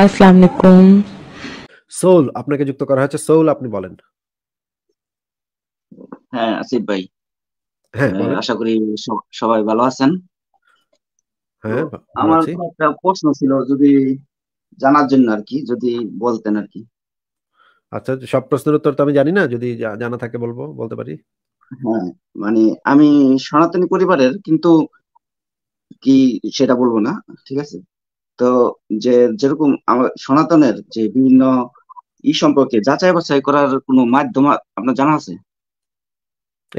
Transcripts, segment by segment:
আসসালামু আলাইকুম সৌল আপনাকে যুক্ত করা হয়েছে সৌল আপনি বলেন হ্যাঁ আসিফ ভাই হ্যাঁ আশা করি সবাই ভালো আছেন হ্যাঁ আমার একটা প্রশ্ন ছিল যদি জানার জন্য আর কি যদি বলতেন আর কি আচ্ছা সব প্রশ্নের উত্তর তো আমি জানি না যদি জানা থাকে বলবো বলতে পারি হ্যাঁ মানে আমি সনাতনী পরিবারের কিন্তু কি সেটা বলবো না ঠিক আছে তো যে যেরকম আমার সনাতনের যে বিভিন্ন ই সম্পর্কে যাচাই বাছাই করার কোনো মাধ্যম আপনার জানা আছে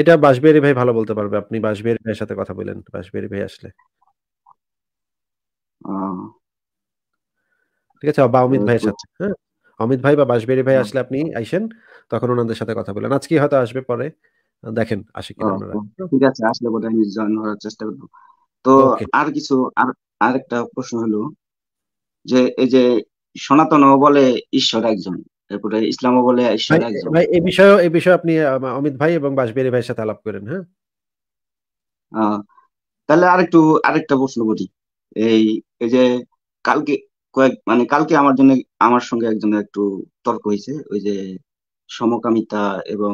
এটা বাসবিহারি ভাই ভালো বলতে পারবে আপনি বাসবিহারি ভাইয়ের সাথে কথা বলেন বাসবিহারি ভাই আসলে ঠিক আছে বা অমিত ভাইয়ের সাথে হ্যাঁ অমিত ভাই বা বাসবিহারি ভাই আসলে আপনি আইসেন তখন ওনাদের সাথে কথা বলেন আজকে হয়তো আসবে পরে দেখেন আসে কি আপনারা ঠিক আছে আসলে বোধহয় আমি জয়েন হওয়ার চেষ্টা করব তো আর কিছু আর আরেকটা প্রশ্ন হলো যে এই যে সনাতন বলে ঈশ্বর একজন তারপরে ইসলাম বলে ঈশ্বর একজন ভাই এই বিষয়ে এই বিষয়ে আপনি অমিত ভাই এবং বাসবিহারী ভাইয়ের সাথে আলাপ করেন হ্যাঁ তাহলে আরেকটু আরেকটা প্রশ্ন করি এই এই যে কালকে কয়েক মানে কালকে আমার জন্য আমার সঙ্গে একজনের একটু তর্ক হয়েছে ওই যে সমকামিতা এবং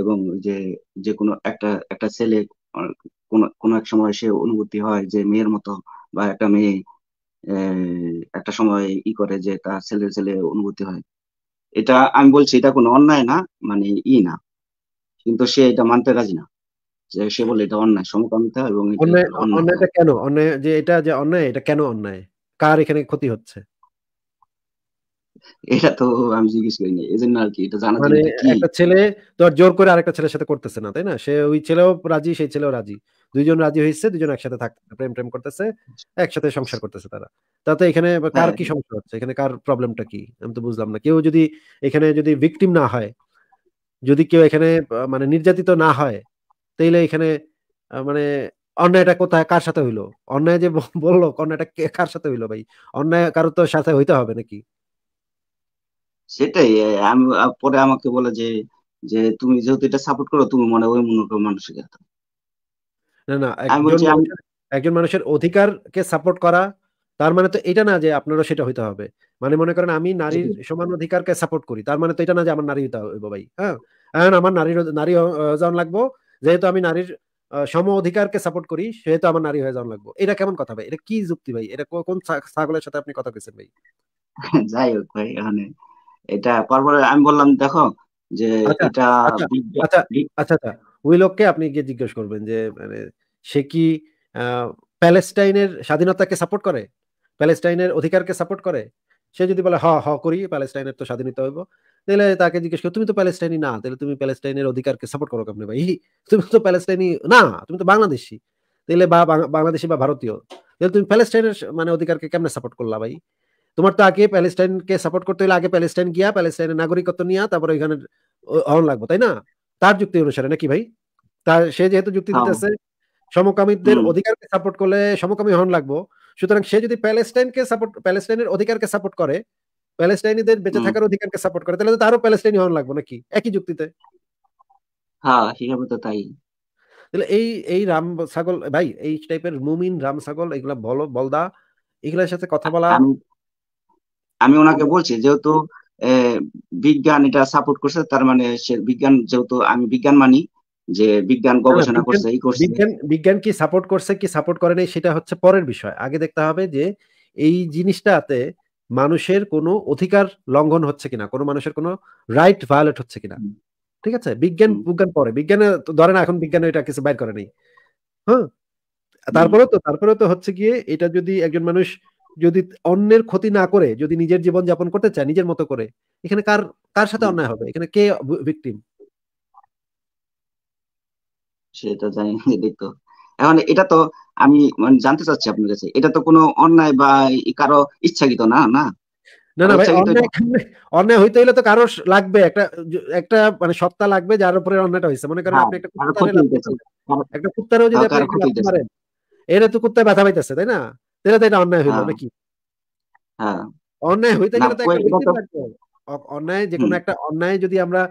এবং যে যে কোনো একটা একটা ছেলে কোনো কোনো এক সময় সে অনুভূতি হয় যে মেয়ের মতো বা একটা মেয়ে একটা সময় ই করে যে এটা ছেলে ছেলে অনুভূতি হয় এটা আমি বলছি এটা কোনো অন্যায় না মানে ই না কিন্তু সে এটা মানতে রাজি না যে সে বলে এটা অন্যায় সমকামিতা এবং অন্যায়টা কেন অন্যায় যে এটা যে অন্যায় এটা কেন অন্যায় কার এখানে ক্ষতি হচ্ছে এটা তো আমি জিজ্ঞেস না এজন্য আর কি এটা জানা যায় মানে একটা ছেলে তো জোর করে আরেকটা ছেলের সাথে করতেছে না তাই না সে ওই ছেলেও রাজি সেই ছেলেও রাজি দুইজন রাজি হয়েছে দুজন একসাথে থাকতেছে প্রেম প্রেম করতেছে একসাথে সংসার করতেছে তারা তাতে এখানে কার কি হ্যাঁ। সমস্যা হচ্ছে এখানে কার প্রবলেমটা কি আমি তো বুঝলাম না কেউ যদি এখানে যদি ভিকটিম না হয় যদি কেউ এখানে মানে নির্যাতিত না হয় তাইলে এখানে মানে অন্যায়টা কোথায় কার সাথে হইলো অন্যায় যে বললো অন্যায়টা কার সাথে হইলো ভাই অন্যায় কারো তো সাথে হইতে হবে নাকি সেটাই পরে আমাকে বলে যে যে তুমি যেহেতু এটা সাপোর্ট করো তুমি মনে ওই মনে করো মানসিকতা না না একজন মানুষের অধিকারকে সাপোর্ট করা তার মানে তো এটা না যে আপনারও সেটা হইতে হবে মানে মনে করেন আমি নারীর সমান অধিকারকে সাপোর্ট করি তার মানে তো এটা না যে আমার নারী হইতে হবে ভাই হ্যাঁ আমার নারীর নারী যাওয়ান লাগবো যেহেতু আমি নারীর সম অধিকারকে সাপোর্ট করি সেহেতু আমার নারী হয়ে যাওয়ান লাগবো এটা কেমন কথা ভাই এটা কি যুক্তি ভাই এটা কোন ছাগলের সাথে আপনি কথা কইছেন ভাই যাই হোক ভাই মানে এটা পরপর আমি বললাম দেখো যে আচ্ছা, এটা আচ্ছা আচ্ছা, আচ্ছা, আচ্ছা। ওই লোককে আপনি গিয়ে জিজ্ঞেস করবেন যে মানে সে কি প্যালেস্টাইনের স্বাধীনতাকে সাপোর্ট করে প্যালেস্টাইনের অধিকারকে সাপোর্ট করে সে যদি বলে হ হ করি প্যালেস্টাইনের তো স্বাধীনতা হইব তাহলে তাকে জিজ্ঞেস করো তুমি তো প্যালেস্টাইনি না তাহলে তুমি প্যালেস্টাইনের অধিকারকে সাপোর্ট করো কেমনি ভাই তুমি তো প্যালেস্টাইনি না তুমি তো বাংলাদেশি তাহলে বা বাংলাদেশি বা ভারতীয় তাহলে তুমি প্যালেস্টাইনের মানে অধিকারকে কেমনে সাপোর্ট করলা ভাই তোমার তো আগে প্যালেস্টাইনকে সাপোর্ট করতে হলে আগে প্যালেস্টাইন গিয়া প্যালেস্টাইনের নাগরিকত্ব নিয়ে তারপর ওইখানে অন লাগবো তাই না তার যুক্তি অনুসারে নাকি ভাই তার সে যেহেতু যুক্তি দিতেছে সমকামীদের অধিকারকে সাপোর্ট করলে সমকামী হন লাগবো সুতরাং সে যদি প্যালেস্টাইনকে সাপোর্ট প্যালেস্টাইনের অধিকারকে সাপোর্ট করে প্যালেস্টাইনিদের বেঁচে থাকার অধিকারকে সাপোর্ট করে তাহলে তো তারও প্যালেস্টাইনি হন লাগবো নাকি একই যুক্তিতে হ্যাঁ তো তাই তাহলে এই এই রাম ছাগল ভাই এই টাইপের মুমিন রাম ছাগল এগুলা বলো বলদা এগুলোর সাথে কথা বলা আমি ওনাকে বলছি যেহেতু বিজ্ঞান এটা সাপোর্ট করছে তার মানে সে বিজ্ঞান যেহেতু আমি বিজ্ঞান মানি যে বিজ্ঞান গবেষণা করছে এই করছে বিজ্ঞান বিজ্ঞান কি সাপোর্ট করছে কি সাপোর্ট করে নাই সেটা হচ্ছে পরের বিষয় আগে দেখতে হবে যে এই জিনিসটাতে মানুষের কোনো অধিকার লঙ্ঘন হচ্ছে কিনা কোনো মানুষের কোনো রাইট ভায়োলেট হচ্ছে কিনা ঠিক আছে বিজ্ঞান বিজ্ঞান পরে বিজ্ঞানে ধরে না এখন বিজ্ঞান এটা কিছু বাইর করে নেই হ্যাঁ তারপরে তো তারপরে তো হচ্ছে গিয়ে এটা যদি একজন মানুষ যদি অন্যের ক্ষতি না করে যদি নিজের জীবন যাপন করতে চায় নিজের মতো করে এখানে কার কার সাথে অন্যায় হবে এখানে কে ভিকটিম সেটা জানি এখন এটা তো আমি মানে জানতে চাচ্ছি আপনার কাছে এটা তো কোনো অন্যায় বা কারো ইচ্ছাকৃত না না না না অন্যায় হইতে তো কারো লাগবে একটা একটা মানে সত্তা লাগবে যার উপরে অন্যায়টা হয়েছে মনে করেন হ্যাঁ, আপনি একটা কুত্তারও যদি হ্যাঁ, আপনি মারেন এরা তো কুত্তায় ব্যথা পাইতেছে তাই না তো এটা অন্যায় হইলো হ্যাঁ। নাকি হ্যাঁ। অন্যায় হইতে গেলে অন্যায় যে কোনো একটা অন্যায় যদি আমরা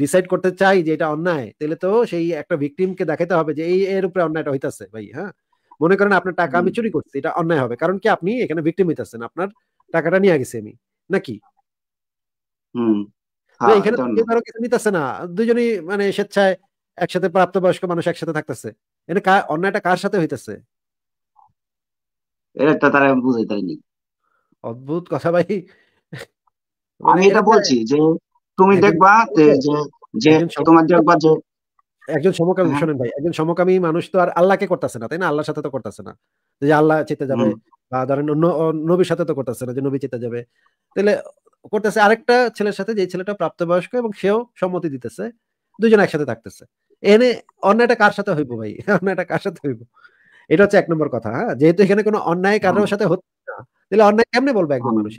ডিসাইড করতে চাই যে এটা অন্যায় তাহলে তো সেই একটা ভিকটিমকে দেখাতে হবে যে এই এর উপরে অন্যায়টা হইতাছে ভাই হ্যাঁ মনে করেন আপনার টাকা আমি চুরি করছি এটা অন্যায় হবে কারণ কি আপনি এখানে ভিকটিম হইতাছেন আপনার টাকাটা নিয়ে গেছি আমি নাকি হ্যাঁ, এখানে নিতেছে না মানে স্বেচ্ছায় একসাথে প্রাপ্তবয়স্ক মানুষ একসাথে থাকতেছে এটা অন্যায়টা কার সাথে হইতেছে এটা তারা বুঝাই অদ্ভুত কথা ভাই আমি মানে এটা বলছি যে তুমি দেখবা যে তোমার দেখবা যে একজন সমকামী হ্যাঁ। শোনেন ভাই একজন সমকামী মানুষ তো আর আল্লাহকে করতেছে না তাই না আল্লাহর সাথে তো করতেছে না যে আল্লাহ চেতে যাবে বা ধরেন নবীর সাথে তো করতেছে না যে নবী চেতে যাবে তাহলে করতেছে আরেকটা ছেলের সাথে যে ছেলেটা প্রাপ্তবয়স্ক এবং সেও সম্মতি দিতেছে দুজন একসাথে থাকতেছে এনে একটা কার সাথে হইব ভাই একটা কার সাথে হইব এটা হচ্ছে এক নম্বর কথা হ্যাঁ যেহেতু এখানে কোনো অন্যায় হ্যাঁ। কারোর সাথে হচ্ছে না তাহলে অন্যায় কেমনে বলবে একজন হ্যাঁ। মানুষ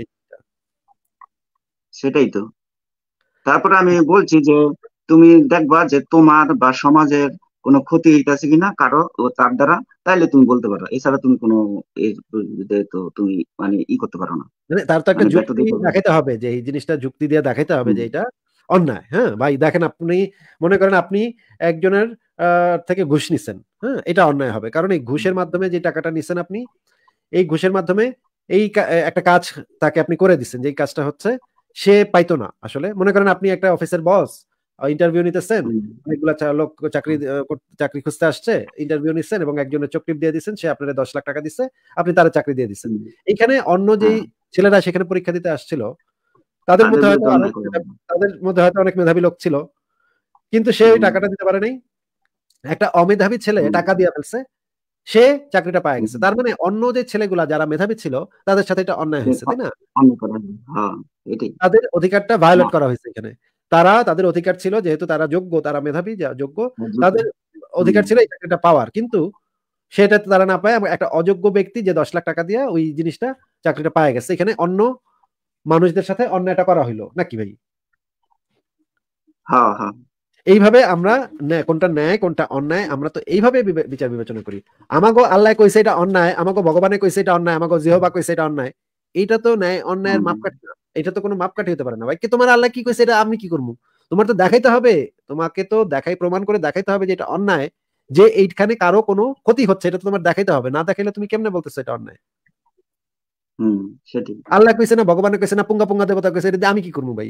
সেটাই তো তারপর আমি বলছি যে তুমি দেখবা যে তোমার বা সমাজের কোনো ক্ষতি হইতেছে কিনা কারো তার দ্বারা তাইলে তুমি বলতে পারো এছাড়া তুমি কোনো তো তুমি মানে ই করতে পারো না মানে তার তো একটা মানে যুক্তি দেখাইতে হবে যে এই জিনিসটা যুক্তি দিয়ে দেখাইতে হবে যে এটা অন্যায় হ্যাঁ ভাই দেখেন আপনি মনে করেন আপনি একজনের থেকে ঘুষ নিছেন হ্যাঁ এটা অন্যায় হবে কারণ এই ঘুষের মাধ্যমে যে টাকাটা নিছেন আপনি এই ঘুষের মাধ্যমে এই একটা কাজ তাকে আপনি করে দিচ্ছেন যে কাজটা হচ্ছে সে পাইতো না আসলে মনে করেন আপনি একটা অফিসের বস ইন্টারভিউ নিতেছেন অনেকগুলা লোক চাকরি চাকরি খুঁজতে আসছে ইন্টারভিউ নিচ্ছেন এবং একজনের চোখ টিপ দিয়ে দিচ্ছেন সে আপনার দশ লাখ টাকা দিচ্ছে আপনি তারা চাকরি দিয়ে দিচ্ছেন এখানে অন্য হ্যাঁ। যেই ছেলেরা সেখানে পরীক্ষা দিতে আসছিল তাদের মধ্যে হয়তো তাদের মধ্যে হয়তো অনেক মেধাবী লোক ছিল কিন্তু সে ওই টাকাটা দিতে পারে নাই হ্যাঁ। একটা অমেধাবী ছেলে টাকা দিয়ে ফেলছে সে চাকরিটা পায় গেছে তার মানে অন্য যে ছেলেগুলা যারা মেধাবী ছিল তাদের সাথে এটা অন্যায় হয়েছে তাই না হ্যাঁ, তাদের অধিকারটা ভায়োলেট করা হয়েছে এখানে তারা তাদের অধিকার ছিল যেহেতু তারা যোগ্য তারা মেধাবী যোগ্য তাদের অধিকার ছিল এই চাকরিটা পাওয়ার কিন্তু সেটা তারা না পায় একটা অযোগ্য ব্যক্তি যে দশ লাখ টাকা দিয়ে ওই জিনিসটা চাকরিটা পায় গেছে এখানে অন্য মানুষদের সাথে অন্যায়টা করা হইলো নাকি ভাই হ্যাঁ হ্যাঁ এইভাবে আমরা কোনটা ন্যায় কোনটা অন্যায় আমরা তো এইভাবে বিচার বিবেচনা করি আমাকে আল্লাহ কইছে এটা অন্যায় আমাকে ভগবানে কইছে এটা অন্যায় আমাকে জিহবা কইছে এটা অন্যায় এটা তো ন্যায় অন্যায়ের মাপকাঠি না এটা তো কোনো মাপকাঠি হতে পারে না ভাই তোমার আল্লাহ কি কইছে এটা আমি কি করবো তোমার তো দেখাইতে হবে তোমাকে তো দেখাই প্রমাণ করে দেখাইতে হবে যে এটা অন্যায় যে এইখানে কারো কোনো ক্ষতি হচ্ছে এটা তো তোমার দেখাইতে হবে না দেখাইলে তুমি কেমনে বলতেছো এটা অন্যায় আল্লাহ কইছে না কইছে না পুঙ্গা পুঙ্গা দেবতা কইছে আমি কি করবো ভাই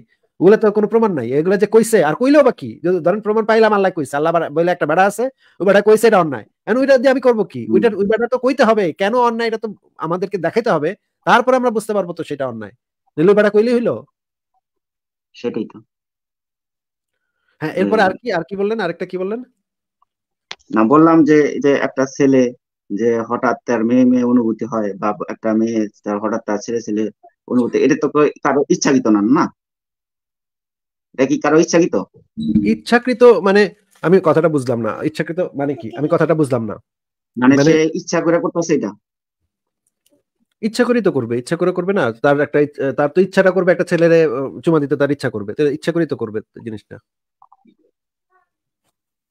তো কোনো প্রমাণ নাই যে কইছে আর কইলেও বা কি ধরেন প্রমাণ পাইলাম আল্লাহ কইছে আল্লাহ বলে একটা বেড়া আছে ওই বেড়া কইছে এটা অন্যায় এখন ওইটা দিয়ে আমি করবো কি ওইটা ওই বেড়া তো কইতে হবে কেন অন্যায় এটা তো আমাদেরকে দেখাইতে হবে তারপর আমরা বুঝতে পারবো তো সেটা অন্যায় নীল বেড়া কইলে হইলো সেটাই তো হ্যাঁ এরপরে আর কি আর কি বললেন আরেকটা কি বললেন না বললাম যে যে একটা ছেলে যে হঠাৎ তার মেয়ে মেয়ে অনুভূতি হয় বা একটা মেয়ে তার হঠাৎ তার ছেলে ছেলে অনুভূতি এটা তো কারো ইচ্ছাকৃত না না এটা কি কারো ইচ্ছাকৃত ইচ্ছাকৃত মানে আমি কথাটা বুঝলাম না ইচ্ছাকৃত মানে কি আমি কথাটা বুঝলাম না মানে, মানে সে ইচ্ছা করে করতেছে এটা ইচ্ছা করেই তো করবে ইচ্ছা করে করবে না তার একটা তার তো ইচ্ছাটা করবে একটা ছেলেরে চুমা দিতে তার ইচ্ছা করবে ইচ্ছা করেই তো করবে জিনিসটা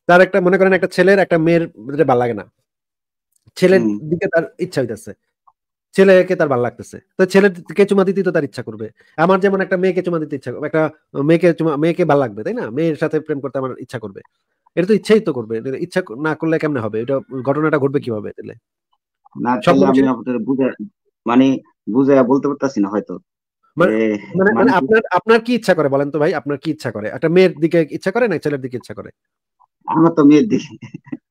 তার একটা মনে করেন একটা ছেলের একটা মেয়ের ভালো লাগে না ছেলের দিকে তার ইচ্ছা হইতেছে ছেলেকে তার ভালো লাগতেছে তো ছেলেকে চুমা দিতে তো তার ইচ্ছা করবে আমার যেমন একটা মেয়েকে চুমা দিতে ইচ্ছা করবে একটা মেয়েকে চুমা মেয়েকে ভালো লাগবে তাই না মেয়ের সাথে প্রেম করতে আমার ইচ্ছা করবে এটা তো ইচ্ছাই তো করবে ইচ্ছা না করলে কেমনে হবে এটা ঘটনাটা ঘটবে কিভাবে তাহলে মানে বুঝাইয়া বলতে পারতাছি না হয়তো মানে, মানে, মানে আপনার আপনার কি ইচ্ছা করে বলেন তো ভাই আপনার কি ইচ্ছা করে একটা মেয়ের দিকে ইচ্ছা করে না ছেলের দিকে ইচ্ছা করে আমার তো মেয়ের দিকে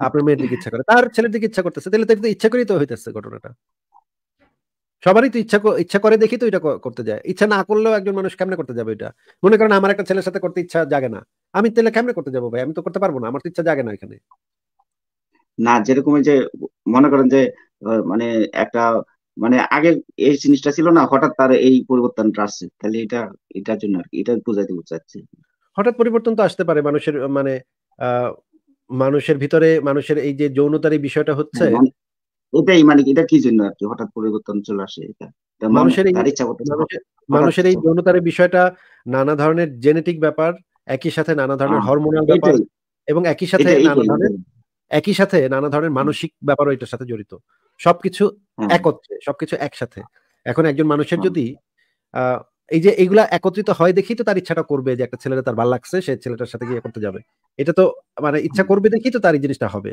আপনার মেয়ের দিকে ইচ্ছা করে তার ছেলের দিকে ইচ্ছা করতেছে তাহলে তো ইচ্ছা করেই তো হইতেছে ঘটনাটা সবারই তো ইচ্ছা ইচ্ছা করে দেখি তো এটা করতে যায় ইচ্ছা না করলেও একজন মানুষ কেমনে করতে যাবে এটা মনে করেন আমার একটা ছেলের সাথে করতে ইচ্ছা জাগে না আমি তাহলে কেমনে করতে যাবো ভাই আমি তো করতে পারবো না আমার তো ইচ্ছা জাগে না এখানে না যেরকম যে মনে করেন যে মানে একটা মানে আগে এই জিনিসটা ছিল না হঠাৎ তার এই পরিবর্তনটা আসছে তাহলে এটা এটার জন্য আর কি এটা বোঝাতে বোঝাচ্ছে হঠাৎ পরিবর্তন তো আসতে পারে মানুষের মানে মানুষের ভিতরে মানুষের এই যে যৌনতার বিষয়টা হচ্ছে হ্যাঁ, মানে এটাই মানে এটা কি জন্য আর কি হঠাৎ পরিবর্তন চলে আসে এটা মানুষের মানুষের এই যৌনতার বিষয়টা নানা ধরনের জেনেটিক ব্যাপার একই সাথে নানা ধরনের হরমোনাল ব্যাপার এবং একই সাথে নানা ধরনের একই সাথে নানা ধরনের মানসিক ব্যাপারও এটার সাথে জড়িত সবকিছু হ্যাঁ। একত্রে সবকিছু একসাথে এখন একজন মানুষের হ্যাঁ। যদি এই যে এইগুলা একত্রিত হয় দেখি তো তার ইচ্ছাটা করবে যে একটা ছেলেটা তার ভাল লাগছে সে ছেলেটার সাথে গিয়ে করতে যাবে এটা তো মানে ইচ্ছা করবে দেখি তো তার এই জিনিসটা হবে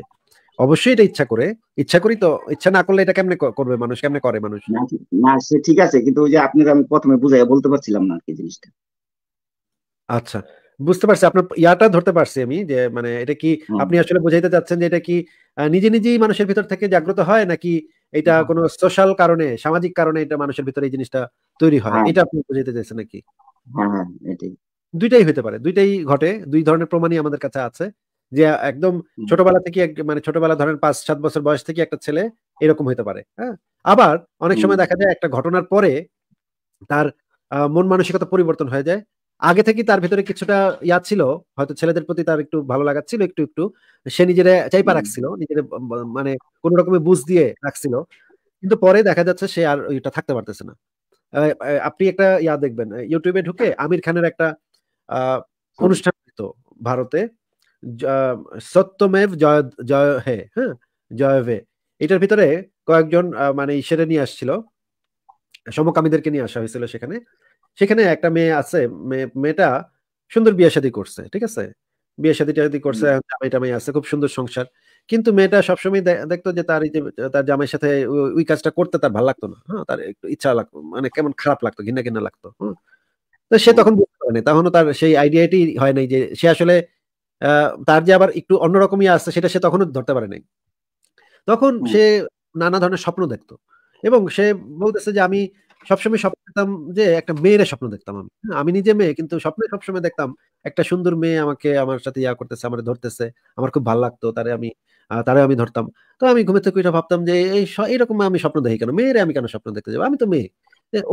অবশ্যই এটা ইচ্ছা করে ইচ্ছা করি তো ইচ্ছা না করলে এটা কেমনে করবে মানুষ কেমনে করে মানুষ না সে ঠিক আছে কিন্তু ওই যে আপনি আমি প্রথমে বুঝাই বলতে পারছিলাম না কি জিনিসটা আচ্ছা বুঝতে পারছি আপনার ইয়াটা ধরতে পারছি আমি যে মানে এটা কি আপনি আসলে বোঝাইতে চাচ্ছেন যে এটা কি নিজে নিজেই মানুষের ভিতর থেকে জাগ্রত হয় নাকি এটা কোনো সোশ্যাল কারণে সামাজিক কারণে এটা মানুষের ভিতরে এই জিনিসটা তৈরি হয় হ্যাঁ। এটা আপনি বুঝাইতে চাইছেন নাকি হ্যাঁ, হ্যাঁ, দুইটাই হতে পারে দুইটাই ঘটে দুই ধরনের প্রমাণই আমাদের কাছে আছে যে একদম ছোটবেলা থেকে মানে ছোটবেলা ধরেন পাঁচ সাত বছর বয়স থেকে একটা ছেলে এরকম হতে পারে হ্যাঁ আবার অনেক সময় দেখা যায় একটা ঘটনার পরে তার মন মানসিকতা পরিবর্তন হয়ে যায় আগে থেকে তার ভেতরে কিছুটা ইয়া ছিল হয়তো ছেলেদের প্রতি তার একটু ভালো লাগাচ্ছিল একটু একটু সে নিজেরা চাইপা রাখছিল নিজের মানে কোন রকমে বুঝ দিয়ে রাখছিল কিন্তু পরে দেখা যাচ্ছে সে আর ওইটা থাকতে পারতেছে না আপনি একটা ইয়া দেখবেন ইউটিউবে ঢুকে আমির খানের একটা অনুষ্ঠান হতো ভারতে সত্যমেভ জয় জয় হে হ্যাঁ হে এটার ভিতরে কয়েকজন মানে সেরে নিয়ে আসছিল সমকামীদেরকে নিয়ে আসা হয়েছিল সেখানে সেখানে একটা মেয়ে আছে মেয়েটা সুন্দর বিয়ে শাদী করছে ঠিক আছে বিয়ে শাদী টাদি করছে জামাই টামাই আছে খুব সুন্দর সংসার কিন্তু মেয়েটা সবসময় দেখতো যে তার যে তার জামাইয়ের সাথে ওই কাজটা করতে তার ভালো লাগতো না হ্যাঁ তার একটু ইচ্ছা লাগতো মানে কেমন খারাপ লাগতো ঘিনা ঘিনা লাগতো হ্যাঁ তো সে তখন বুঝতে পারেনি তখনও তার সেই আইডিয়াটি হয় নাই যে সে আসলে তার যে আবার একটু অন্যরকমই আসছে সেটা সে তখনও ধরতে পারে নাই তখন সে নানা ধরনের স্বপ্ন দেখতো এবং সে বলতেছে যে আমি সবসময় স্বপ্ন দেখতাম যে একটা মেয়েরা স্বপ্ন দেখতাম আমি হ্যাঁ, আমি নিজে মেয়ে কিন্তু স্বপ্নে সবসময় দেখতাম একটা সুন্দর মেয়ে আমাকে আমার সাথে ইয়া করতেছে আমার ধরতেছে আমার খুব ভালো লাগতো তারে আমি তারে আমি ধরতাম তো আমি ঘুমের থেকে ওইটা ভাবতাম যে এই এইরকম আমি স্বপ্ন দেখি কেন মেয়েরে আমি কেন স্বপ্ন দেখতে যাবো আমি তো মেয়ে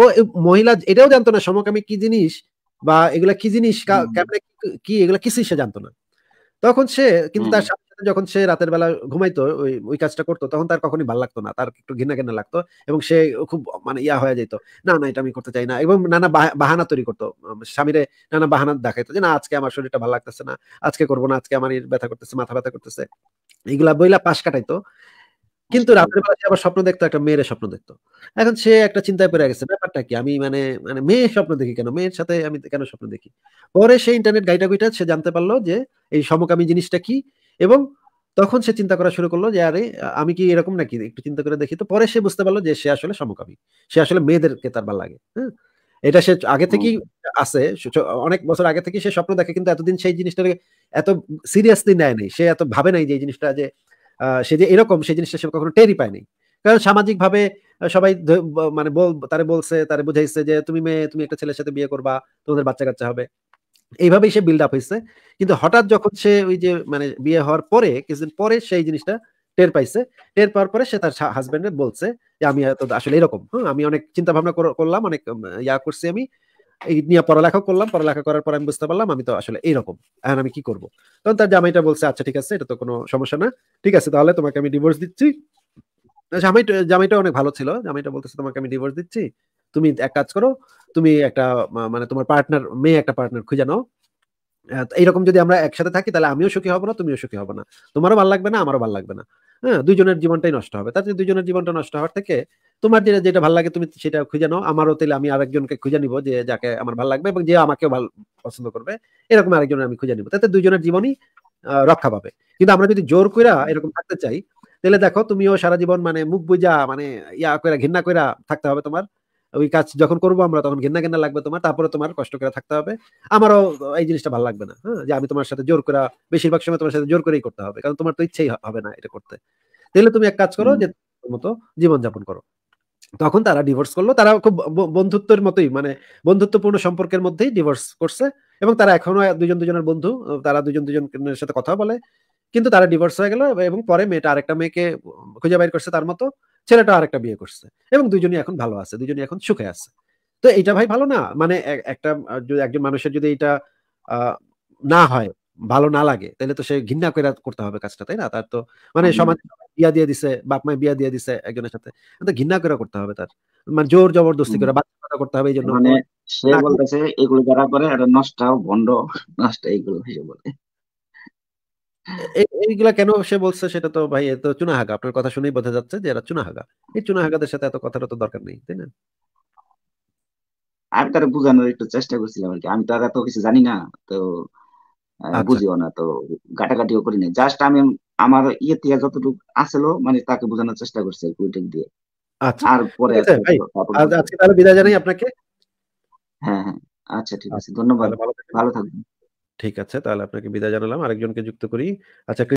ও মহিলা এটাও জানতো না সমকামী কি জিনিস বা এগুলা কি জিনিস কি এগুলা কিছুই সে জানতো না তখন সে কিন্তু তার যখন সে রাতের বেলা ঘুমাইতো ওই ওই কাজটা করতো তখন তার কখনই ভালো লাগতো না তার একটু ঘৃণা ঘৃণা লাগতো এবং সে খুব মানে ইয়া হয়ে যেত না না এটা আমি করতে চাই না এবং নানা বাহানা তৈরি করতো স্বামীরে নানা বাহানা দেখাইতো যে না আজকে আমার শরীরটা ভালো লাগতেছে না আজকে করবো না আজকে আমার ব্যথা করতেছে মাথা ব্যথা করতেছে এইগুলা বইলা পাশ কাটাইতো কিন্তু আচ্ছা। রাতের বেলা আবার স্বপ্ন দেখতো একটা মেয়ের স্বপ্ন দেখতো এখন সে একটা চিন্তায় পড়ে গেছে ব্যাপারটা কি আমি মানে মানে মেয়ে স্বপ্ন দেখি কেন মেয়ের সাথে আমি কেন স্বপ্ন দেখি পরে সে ইন্টারনেট গাইটা গুইটা সে জানতে পারলো যে এই সমকামী জিনিসটা কি এবং তখন সে চিন্তা করা শুরু করলো যে আরে আমি কি এরকম নাকি একটু চিন্তা করে দেখি তো পরে সে বুঝতে পারলো যে সে আসলে সমকামী সে আসলে মেয়েদেরকে তার ভালো লাগে হ্যাঁ এটা সে আগে থেকেই আছে অনেক বছর আগে থেকে সে স্বপ্ন দেখে কিন্তু এতদিন সেই জিনিসটাকে এত সিরিয়াসলি নেয় নাই সে এত ভাবে নাই যে এই জিনিসটা যে সে যে এরকম সেই জিনিসটা সে কখনো টেরই পায় নাই কারণ সামাজিকভাবে সবাই মানে বল তারে বলছে তারে বুঝাইছে যে তুমি মেয়ে তুমি একটা ছেলের সাথে বিয়ে করবা তোমাদের বাচ্চা কাচ্চা হবে এইভাবেই সে বিল্ড আপ হয়েছে কিন্তু হঠাৎ যখন সে ওই যে মানে বিয়ে হওয়ার পরে কিছুদিন পরে সেই জিনিসটা টের পাইছে টের পাওয়ার পরে সে তার হাজবেন্ডে বলছে যে আমি আসলে এরকম হ্যাঁ আমি অনেক চিন্তা ভাবনা করলাম অনেক ইয়া করছি আমি এই নিয়ে পড়ালেখা করলাম পড়ালেখা করার পর আমি বুঝতে পারলাম আমি তো আসলে এইরকম এখন আমি কি করব তখন তার জামাইটা বলছে আচ্ছা ঠিক আছে এটা তো কোনো সমস্যা না ঠিক আছে তাহলে তোমাকে আমি ডিভোর্স দিচ্ছি জামাই জামাইটা অনেক ভালো ছিল জামাইটা বলতেছে তোমাকে আমি ডিভোর্স দিচ্ছি তুমি এক কাজ করো তুমি একটা মানে তোমার পার্টনার মেয়ে একটা পার্টনার খুঁজে নাও এইরকম যদি আমরা একসাথে থাকি তাহলে আমিও সুখী হবো না তুমিও সুখী হবো না তোমারও ভালো লাগবে না আমারও ভালো লাগবে না হ্যাঁ দুজনের জীবনটাই নষ্ট হবে তাতে দুজনের জীবনটা নষ্ট হওয়ার থেকে তোমার যেটা যেটা ভালো লাগে তুমি সেটা খুঁজে নাও আমারও তাহলে আমি আরেকজনকে খুঁজে নিব যে যাকে আমার ভালো লাগবে এবং যে আমাকেও ভালো পছন্দ করবে এরকম আরেকজনের আমি খুঁজে নিব তাতে দুজনের জীবনই রক্ষা পাবে কিন্তু আমরা যদি জোর কইরা এরকম থাকতে চাই তাহলে দেখো তুমিও সারা জীবন মানে মুখ বুঝা মানে ইয়া করে ঘৃণা করে থাকতে হবে তোমার ওই কাজ যখন করবো আমরা তখন ঘেন্না ঘেন্না লাগবে তোমার তারপরে তোমার কষ্ট করে থাকতে হবে আমারও এই জিনিসটা ভালো লাগবে না হ্যাঁ যে আমি তোমার সাথে জোর করা বেশিরভাগ সময় তোমার সাথে জোর করেই করতে হবে কারণ তোমার তো ইচ্ছেই হবে না এটা করতে তাহলে তুমি এক কাজ করো যে মতো জীবনযাপন করো তখন তারা ডিভোর্স করলো তারা খুব বন্ধুত্বের মতোই মানে বন্ধুত্বপূর্ণ সম্পর্কের মধ্যেই ডিভোর্স করছে এবং তারা এখনো দুজন দুজনের বন্ধু তারা দুজন দুজনের সাথে কথা বলে কিন্তু তারা ডিভোর্স হয়ে গেল এবং পরে মেয়েটা আরেকটা মেয়েকে খুঁজে বাইর করছে তার মতো ছেলেটা আরেকটা বিয়ে করছে এবং দুজনই এখন ভালো আছে দুজনই এখন সুখে আছে তো এটা ভাই ভালো না মানে একটা একজন মানুষের যদি এটা না হয় ভালো না লাগে তাহলে তো সে ঘৃণা করে করতে হবে কাজটা তাই না তার তো মানে সমাজ বিয়া দিয়ে দিছে বাপ মায় বিয়া দিয়ে দিছে একজনের সাথে তো ঘৃণা করে করতে হবে তার মানে জোর জবরদস্তি করে বাধ্যতা করতে হবে এই জন্য মানে সে বলতেছে এগুলো যারা করে এটা নষ্ট ভন্ড নষ্ট এইগুলো বলে এইগুলা কেন সে বলছে সেটা তো ভাই এত চুনা হাগা আপনার কথা শুনেই বোঝা যাচ্ছে যে এরা চুনা হাগা এই চুনা হাগাদের সাথে এত কথার তো দরকার নেই তাই না আমি তারা বুঝানোর একটু চেষ্টা করছিলাম আর কি আমি তো আর এত কিছু জানি না তো আচ্ছা। বুঝিও না তো ঘাটাঘাটিও করি না জাস্ট আমি আমার ইয়ে যতটুকু আসল মানে তাকে বোঝানোর চেষ্টা করছি কুইটেক দিয়ে আচ্ছা আর পরে আজকে তাহলে বিদায় জানাই আপনাকে হ্যাঁ হ্যাঁ আচ্ছা ঠিক আচ্ছা, আছে ধন্যবাদ ভালো থাকবেন ঠিক আছে তাহলে আপনাকে বিদায় জানালাম আরেকজনকে যুক্ত করি আচ্ছা